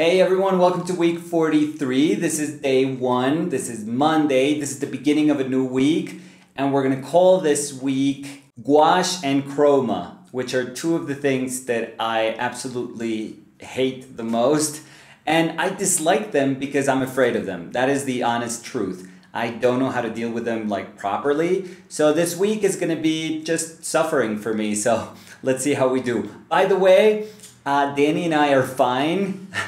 Hey everyone, welcome to week 43. This is day one. This is Monday. This is the beginning of a new week. And we're going to call this week gouache and chroma, which are two of the things that I absolutely hate the most. And I dislike them because I'm afraid of them. That is the honest truth. I don't know how to deal with them like properly. So this week is going to be just suffering for me. So let's see how we do. By the way, uh, Danny and I are fine.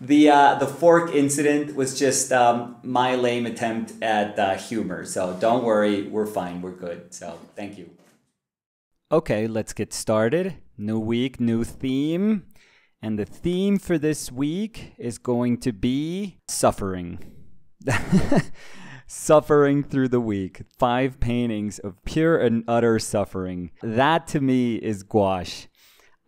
the uh, the fork incident was just um, my lame attempt at uh, humor. So don't worry, we're fine, we're good. So thank you. Okay, let's get started. New week, new theme, and the theme for this week is going to be suffering. suffering through the week. Five paintings of pure and utter suffering. That to me is gouache.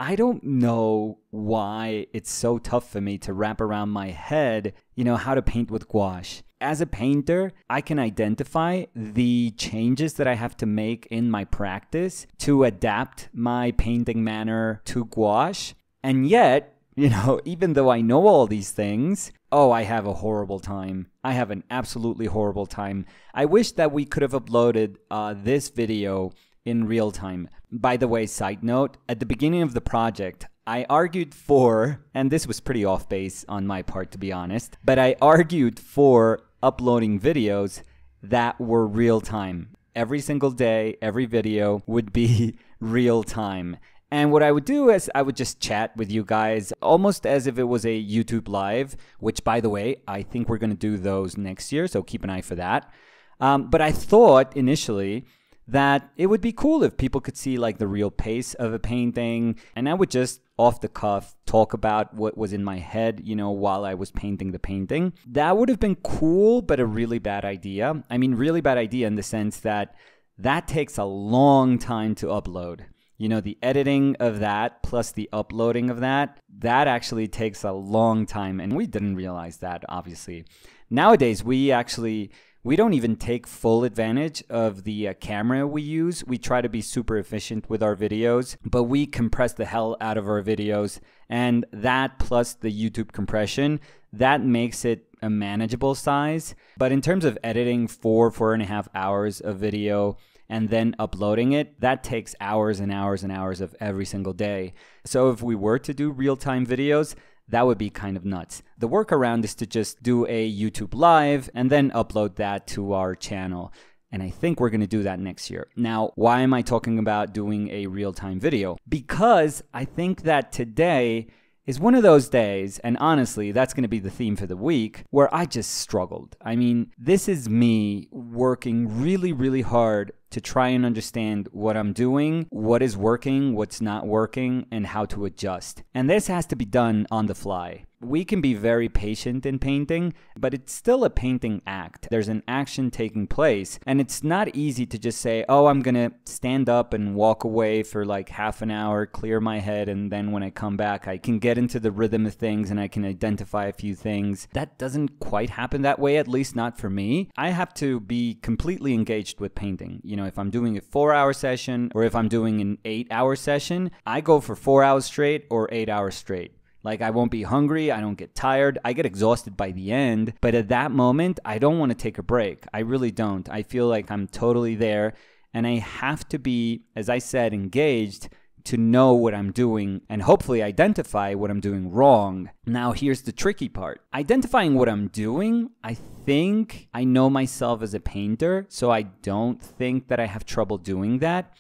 I don't know why it's so tough for me to wrap around my head, you know, how to paint with gouache. As a painter, I can identify the changes that I have to make in my practice to adapt my painting manner to gouache. And yet, you know, even though I know all these things, oh, I have a horrible time. I have an absolutely horrible time. I wish that we could have uploaded uh, this video in real time. By the way, side note, at the beginning of the project, I argued for, and this was pretty off base on my part to be honest, but I argued for uploading videos that were real time. Every single day, every video would be real time. And what I would do is I would just chat with you guys almost as if it was a YouTube live, which by the way, I think we're going to do those next year, so keep an eye for that. Um, but I thought initially that it would be cool if people could see like the real pace of a painting. And I would just off the cuff talk about what was in my head, you know, while I was painting the painting. That would have been cool, but a really bad idea. I mean, really bad idea in the sense that that takes a long time to upload. You know, the editing of that plus the uploading of that, that actually takes a long time. And we didn't realize that, obviously. Nowadays, we actually we don't even take full advantage of the uh, camera we use. We try to be super efficient with our videos, but we compress the hell out of our videos. And that plus the YouTube compression, that makes it a manageable size. But in terms of editing four, four and a half hours of video, and then uploading it, that takes hours and hours and hours of every single day. So if we were to do real time videos, that would be kind of nuts. The workaround is to just do a YouTube Live and then upload that to our channel. And I think we're gonna do that next year. Now, why am I talking about doing a real time video? Because I think that today is one of those days, and honestly, that's gonna be the theme for the week, where I just struggled. I mean, this is me working really, really hard to try and understand what I'm doing, what is working, what's not working, and how to adjust. And this has to be done on the fly. We can be very patient in painting, but it's still a painting act. There's an action taking place, and it's not easy to just say, oh, I'm gonna stand up and walk away for like half an hour, clear my head, and then when I come back, I can get into the rhythm of things and I can identify a few things. That doesn't quite happen that way, at least not for me. I have to be completely engaged with painting. You know, know, if I'm doing a four hour session or if I'm doing an eight hour session, I go for four hours straight or eight hours straight. Like, I won't be hungry. I don't get tired. I get exhausted by the end. But at that moment, I don't want to take a break. I really don't. I feel like I'm totally there. And I have to be, as I said, engaged to know what I'm doing and hopefully identify what I'm doing wrong. Now, here's the tricky part identifying what I'm doing, I think I know myself as a painter, so I don't think that I have trouble doing that.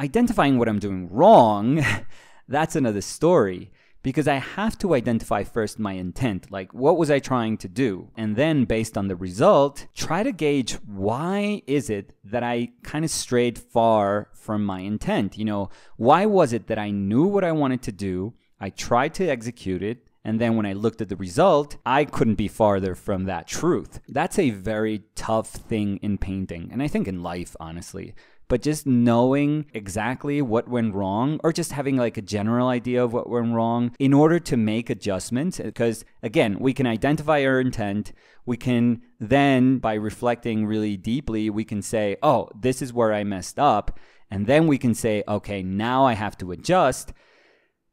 Identifying what I'm doing wrong, that's another story because I have to identify first my intent, like what was I trying to do? And then based on the result, try to gauge why is it that I kind of strayed far from my intent? You know, why was it that I knew what I wanted to do, I tried to execute it, and then when I looked at the result, I couldn't be farther from that truth. That's a very tough thing in painting, and I think in life, honestly but just knowing exactly what went wrong or just having like a general idea of what went wrong in order to make adjustments. Because again, we can identify our intent. We can then, by reflecting really deeply, we can say, oh, this is where I messed up. And then we can say, okay, now I have to adjust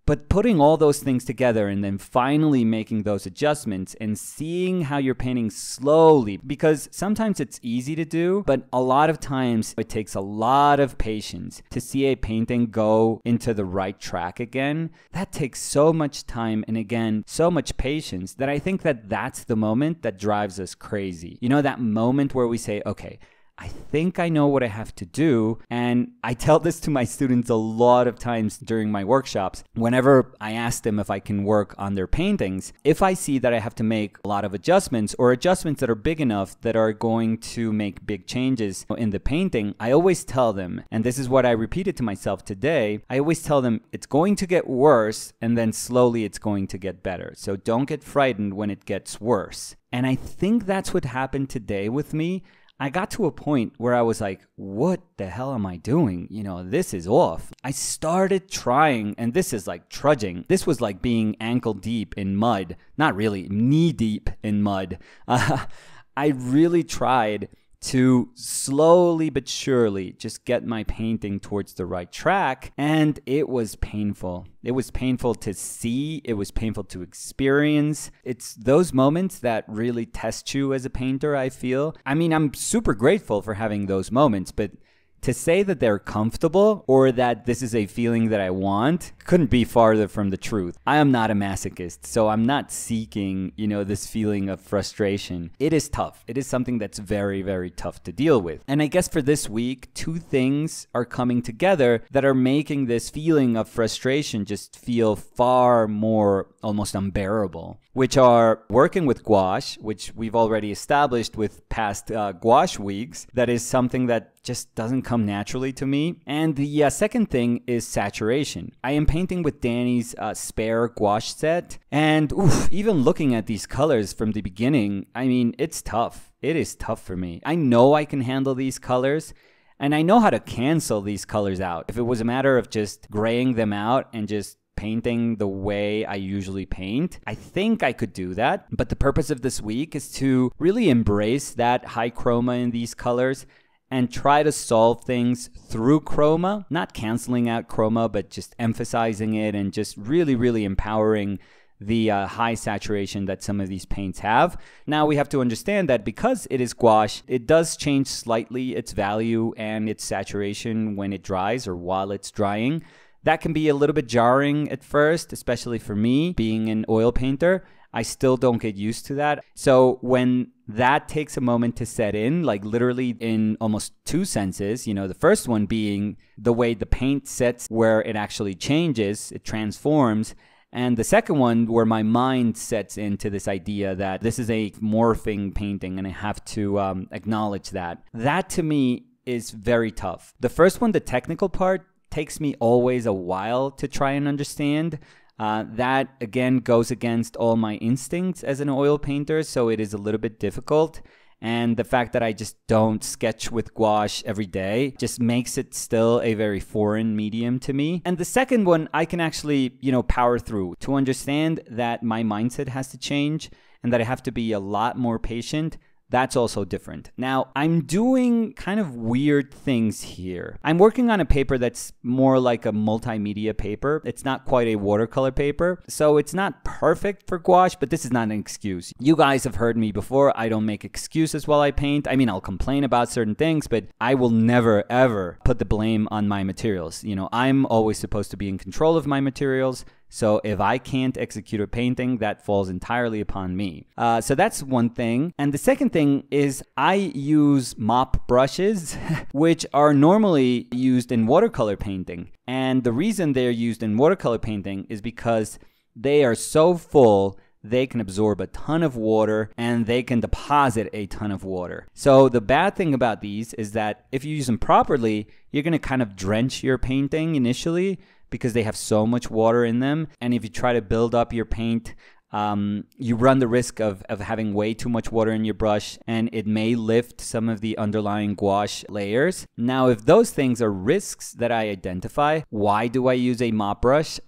but putting all those things together and then finally making those adjustments and seeing how you're painting slowly, because sometimes it's easy to do, but a lot of times it takes a lot of patience to see a painting go into the right track again. That takes so much time and again, so much patience that I think that that's the moment that drives us crazy. You know, that moment where we say, okay, I think I know what I have to do. And I tell this to my students a lot of times during my workshops. Whenever I ask them if I can work on their paintings, if I see that I have to make a lot of adjustments or adjustments that are big enough that are going to make big changes in the painting, I always tell them, and this is what I repeated to myself today, I always tell them it's going to get worse and then slowly it's going to get better. So don't get frightened when it gets worse. And I think that's what happened today with me I got to a point where I was like, what the hell am I doing? You know, this is off. I started trying, and this is like trudging. This was like being ankle deep in mud, not really, knee deep in mud. Uh, I really tried to slowly but surely just get my painting towards the right track. And it was painful. It was painful to see, it was painful to experience. It's those moments that really test you as a painter, I feel. I mean, I'm super grateful for having those moments, but to say that they're comfortable or that this is a feeling that I want couldn't be farther from the truth. I am not a masochist, so I'm not seeking, you know, this feeling of frustration. It is tough. It is something that's very, very tough to deal with. And I guess for this week, two things are coming together that are making this feeling of frustration just feel far more almost unbearable, which are working with gouache, which we've already established with past uh, gouache weeks. That is something that just doesn't come naturally to me. And the uh, second thing is saturation. I am painting with Danny's uh, spare gouache set, and oof, even looking at these colors from the beginning, I mean, it's tough. It is tough for me. I know I can handle these colors. And I know how to cancel these colors out. If it was a matter of just graying them out and just painting the way I usually paint. I think I could do that, but the purpose of this week is to really embrace that high chroma in these colors and try to solve things through chroma, not canceling out chroma, but just emphasizing it and just really, really empowering the uh, high saturation that some of these paints have. Now we have to understand that because it is gouache, it does change slightly its value and its saturation when it dries or while it's drying. That can be a little bit jarring at first, especially for me being an oil painter. I still don't get used to that. So when that takes a moment to set in, like literally in almost two senses, you know, the first one being the way the paint sets where it actually changes, it transforms. And the second one, where my mind sets into this idea that this is a morphing painting and I have to um, acknowledge that. That to me is very tough. The first one, the technical part, takes me always a while to try and understand. Uh, that again goes against all my instincts as an oil painter, so it is a little bit difficult. And the fact that I just don't sketch with gouache every day just makes it still a very foreign medium to me. And the second one, I can actually, you know, power through to understand that my mindset has to change and that I have to be a lot more patient that's also different. Now, I'm doing kind of weird things here. I'm working on a paper that's more like a multimedia paper. It's not quite a watercolor paper, so it's not perfect for gouache, but this is not an excuse. You guys have heard me before. I don't make excuses while I paint. I mean, I'll complain about certain things, but I will never, ever put the blame on my materials. You know, I'm always supposed to be in control of my materials. So if I can't execute a painting, that falls entirely upon me. Uh, so that's one thing. And the second thing is I use mop brushes, which are normally used in watercolor painting. And the reason they're used in watercolor painting is because they are so full they can absorb a ton of water and they can deposit a ton of water. So the bad thing about these is that if you use them properly, you're going to kind of drench your painting initially because they have so much water in them. And if you try to build up your paint, um, you run the risk of, of having way too much water in your brush and it may lift some of the underlying gouache layers. Now, if those things are risks that I identify, why do I use a mop brush?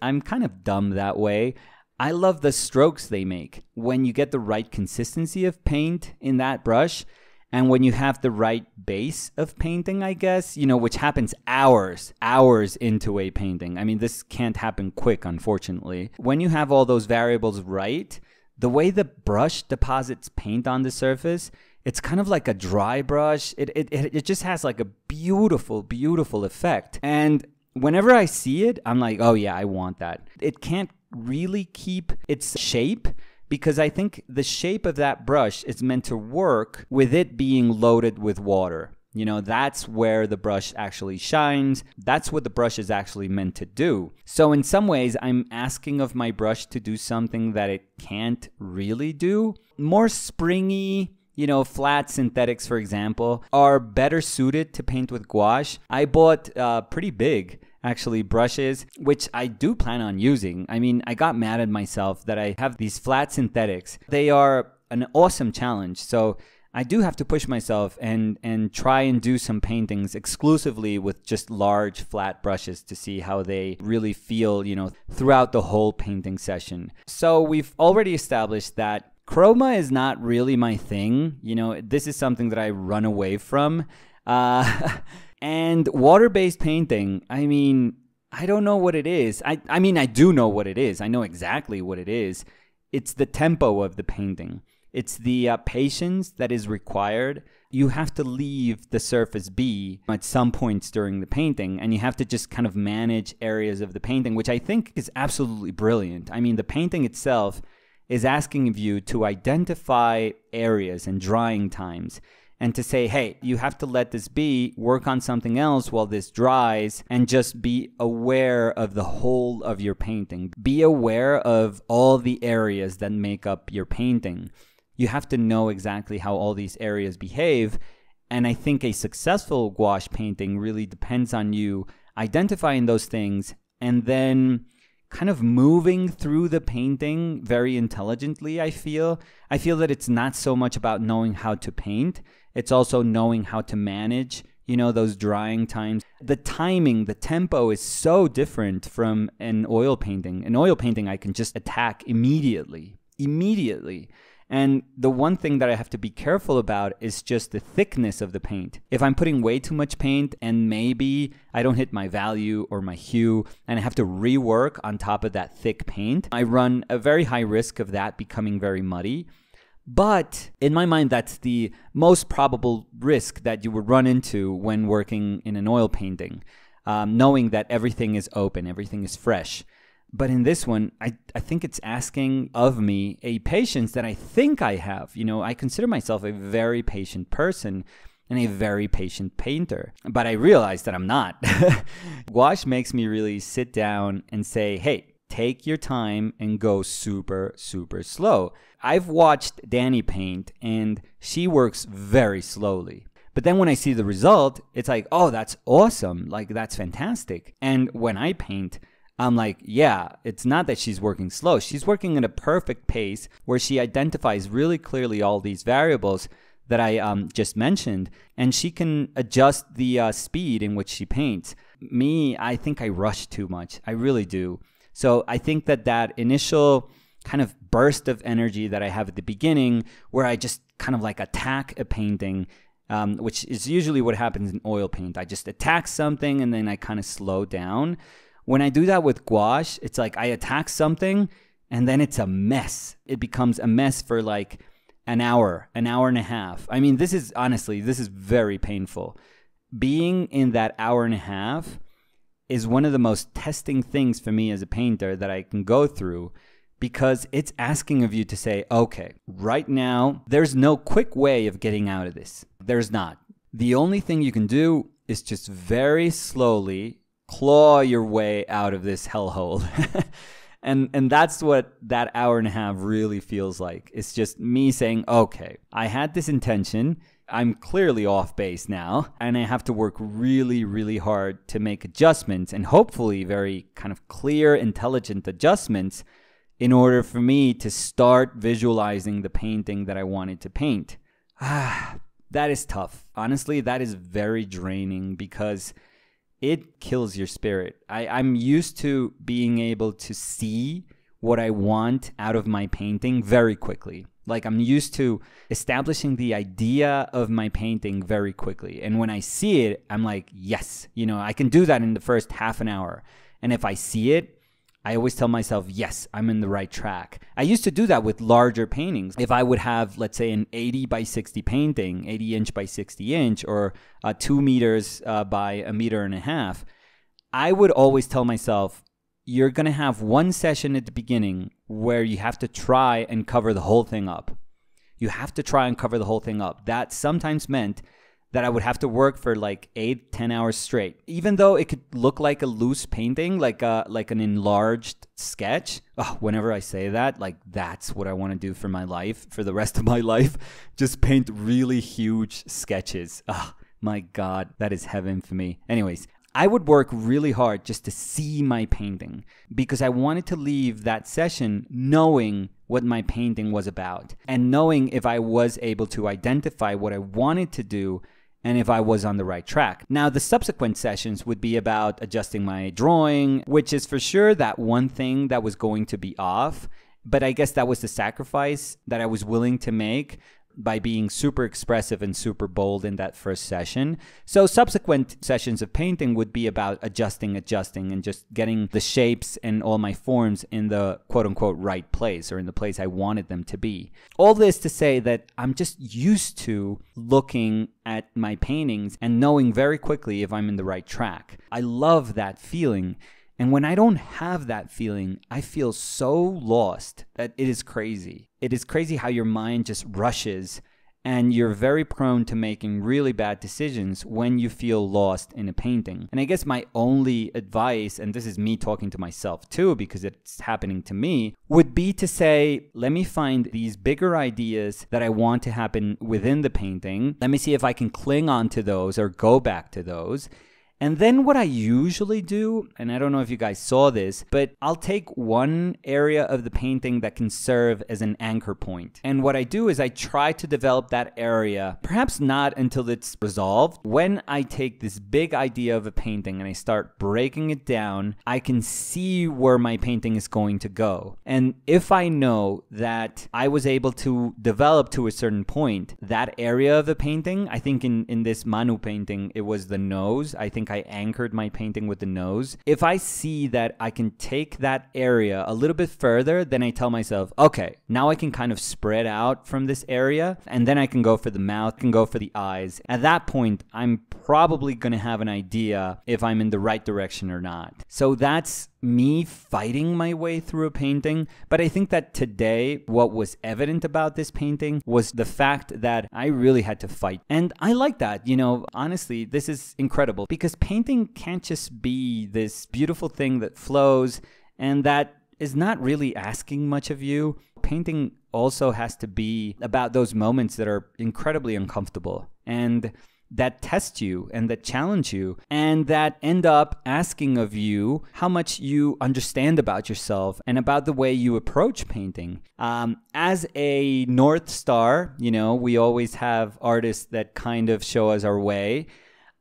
I'm kind of dumb that way. I love the strokes they make. When you get the right consistency of paint in that brush, and when you have the right base of painting, I guess, you know, which happens hours, hours into a painting. I mean, this can't happen quick, unfortunately. When you have all those variables right, the way the brush deposits paint on the surface, it's kind of like a dry brush. It, it, it just has like a beautiful, beautiful effect. And whenever I see it, I'm like, oh yeah, I want that. It can't really keep its shape because I think the shape of that brush is meant to work with it being loaded with water. You know, that's where the brush actually shines. That's what the brush is actually meant to do. So, in some ways, I'm asking of my brush to do something that it can't really do. More springy, you know, flat synthetics, for example, are better suited to paint with gouache. I bought uh, pretty big actually brushes, which I do plan on using. I mean, I got mad at myself that I have these flat synthetics. They are an awesome challenge. So I do have to push myself and and try and do some paintings exclusively with just large flat brushes to see how they really feel, you know, throughout the whole painting session. So we've already established that chroma is not really my thing. You know, this is something that I run away from. Uh, And water based painting, I mean, I don't know what it is. I, I mean, I do know what it is. I know exactly what it is. It's the tempo of the painting, it's the uh, patience that is required. You have to leave the surface be at some points during the painting, and you have to just kind of manage areas of the painting, which I think is absolutely brilliant. I mean, the painting itself is asking of you to identify areas and drying times and to say, hey, you have to let this be, work on something else while this dries, and just be aware of the whole of your painting. Be aware of all the areas that make up your painting. You have to know exactly how all these areas behave. And I think a successful gouache painting really depends on you identifying those things and then kind of moving through the painting very intelligently, I feel. I feel that it's not so much about knowing how to paint, it's also knowing how to manage, you know, those drying times. The timing, the tempo is so different from an oil painting. An oil painting, I can just attack immediately, immediately. And the one thing that I have to be careful about is just the thickness of the paint. If I'm putting way too much paint and maybe I don't hit my value or my hue and I have to rework on top of that thick paint, I run a very high risk of that becoming very muddy. But in my mind, that's the most probable risk that you would run into when working in an oil painting, um, knowing that everything is open, everything is fresh. But in this one, I, I think it's asking of me a patience that I think I have. You know, I consider myself a very patient person and a very patient painter. But I realize that I'm not. Gouache makes me really sit down and say, hey, take your time and go super, super slow. I've watched Danny paint and she works very slowly. But then when I see the result, it's like, oh, that's awesome. Like, that's fantastic. And when I paint, I'm like, yeah, it's not that she's working slow. She's working at a perfect pace where she identifies really clearly all these variables that I um, just mentioned, and she can adjust the uh, speed in which she paints. Me, I think I rush too much. I really do. So I think that that initial kind of burst of energy that I have at the beginning, where I just kind of like attack a painting, um, which is usually what happens in oil paint. I just attack something and then I kind of slow down. When I do that with gouache, it's like I attack something and then it's a mess. It becomes a mess for like an hour, an hour and a half. I mean, this is honestly, this is very painful. Being in that hour and a half is one of the most testing things for me as a painter that I can go through because it's asking of you to say, okay, right now, there's no quick way of getting out of this. There's not. The only thing you can do is just very slowly claw your way out of this hellhole. and and that's what that hour and a half really feels like. It's just me saying, "Okay, I had this intention. I'm clearly off base now, and I have to work really, really hard to make adjustments and hopefully very kind of clear, intelligent adjustments in order for me to start visualizing the painting that I wanted to paint." Ah, that is tough. Honestly, that is very draining because it kills your spirit. I, I'm used to being able to see what I want out of my painting very quickly. Like I'm used to establishing the idea of my painting very quickly. And when I see it, I'm like, yes, you know, I can do that in the first half an hour. And if I see it I always tell myself, yes, I'm in the right track. I used to do that with larger paintings. If I would have, let's say, an 80 by 60 painting, 80 inch by 60 inch, or uh, two meters uh, by a meter and a half, I would always tell myself, you're going to have one session at the beginning where you have to try and cover the whole thing up. You have to try and cover the whole thing up. That sometimes meant that I would have to work for like eight, ten hours straight. Even though it could look like a loose painting, like a uh, like an enlarged sketch. Oh, whenever I say that, like that's what I want to do for my life, for the rest of my life. Just paint really huge sketches. Oh my god, that is heaven for me. Anyways, I would work really hard just to see my painting because I wanted to leave that session knowing what my painting was about and knowing if I was able to identify what I wanted to do and if I was on the right track. Now, the subsequent sessions would be about adjusting my drawing, which is for sure that one thing that was going to be off. But I guess that was the sacrifice that I was willing to make by being super expressive and super bold in that first session. So subsequent sessions of painting would be about adjusting, adjusting, and just getting the shapes and all my forms in the quote unquote right place or in the place I wanted them to be. All this to say that I'm just used to looking at my paintings and knowing very quickly if I'm in the right track. I love that feeling. And when I don't have that feeling, I feel so lost that it is crazy. It is crazy how your mind just rushes and you're very prone to making really bad decisions when you feel lost in a painting. And I guess my only advice, and this is me talking to myself too, because it's happening to me, would be to say, let me find these bigger ideas that I want to happen within the painting. Let me see if I can cling on to those or go back to those. And then what I usually do, and I don't know if you guys saw this, but I'll take one area of the painting that can serve as an anchor point. And what I do is I try to develop that area, perhaps not until it's resolved. When I take this big idea of a painting and I start breaking it down, I can see where my painting is going to go. And if I know that I was able to develop to a certain point that area of the painting, I think in, in this Manu painting, it was the nose. I think I anchored my painting with the nose. If I see that I can take that area a little bit further, then I tell myself, okay, now I can kind of spread out from this area and then I can go for the mouth, can go for the eyes. At that point, I'm probably gonna have an idea if I'm in the right direction or not. So that's me fighting my way through a painting. But I think that today, what was evident about this painting was the fact that I really had to fight. And I like that. You know, honestly, this is incredible because painting can't just be this beautiful thing that flows and that is not really asking much of you. Painting also has to be about those moments that are incredibly uncomfortable. And that test you and that challenge you and that end up asking of you how much you understand about yourself and about the way you approach painting. Um, as a North Star, you know, we always have artists that kind of show us our way.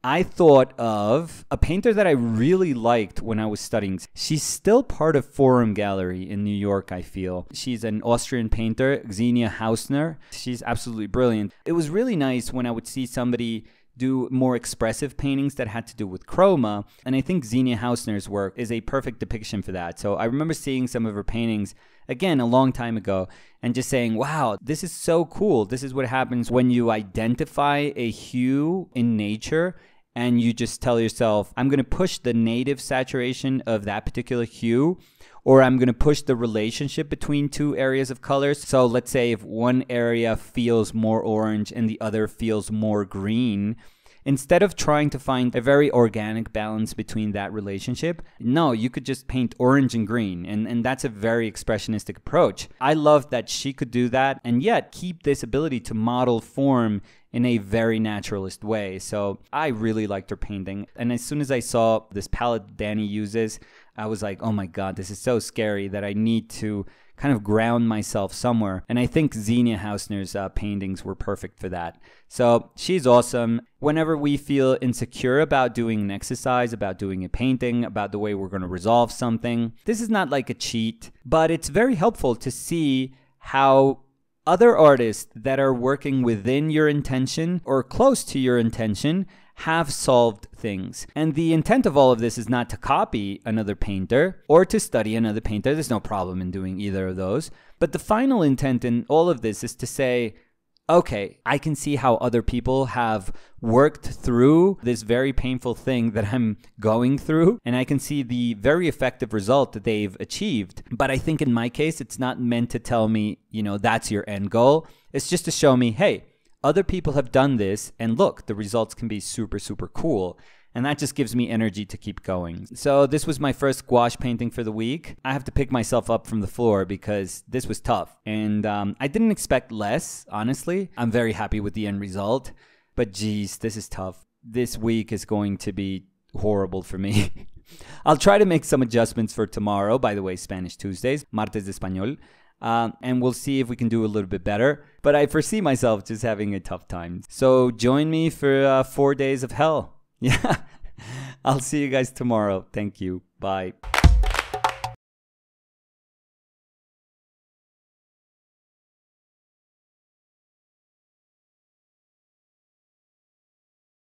I thought of a painter that I really liked when I was studying. She's still part of Forum Gallery in New York, I feel. She's an Austrian painter, Xenia Hausner. She's absolutely brilliant. It was really nice when I would see somebody do more expressive paintings that had to do with chroma. And I think Xenia Hausner's work is a perfect depiction for that. So I remember seeing some of her paintings, again, a long time ago, and just saying, wow, this is so cool. This is what happens when you identify a hue in nature and you just tell yourself, I'm going to push the native saturation of that particular hue, or I'm going to push the relationship between two areas of colors. So let's say if one area feels more orange and the other feels more green, instead of trying to find a very organic balance between that relationship, no, you could just paint orange and green. And, and that's a very expressionistic approach. I love that she could do that and yet keep this ability to model form in a very naturalist way. So I really liked her painting. And as soon as I saw this palette Danny uses, I was like, oh my God, this is so scary that I need to kind of ground myself somewhere. And I think Xenia Hausner's uh, paintings were perfect for that. So she's awesome. Whenever we feel insecure about doing an exercise, about doing a painting, about the way we're going to resolve something, this is not like a cheat, but it's very helpful to see how other artists that are working within your intention or close to your intention have solved things. And the intent of all of this is not to copy another painter or to study another painter. There's no problem in doing either of those. But the final intent in all of this is to say, okay, I can see how other people have worked through this very painful thing that I'm going through, and I can see the very effective result that they've achieved. But I think in my case, it's not meant to tell me, you know, that's your end goal. It's just to show me, hey, other people have done this, and look, the results can be super, super cool and that just gives me energy to keep going. So this was my first gouache painting for the week. I have to pick myself up from the floor because this was tough, and um, I didn't expect less, honestly. I'm very happy with the end result, but geez, this is tough. This week is going to be horrible for me. I'll try to make some adjustments for tomorrow, by the way, Spanish Tuesdays, Martes de Español, um, and we'll see if we can do a little bit better. But I foresee myself just having a tough time. So join me for uh, four days of hell. Yeah. I'll see you guys tomorrow. Thank you. Bye.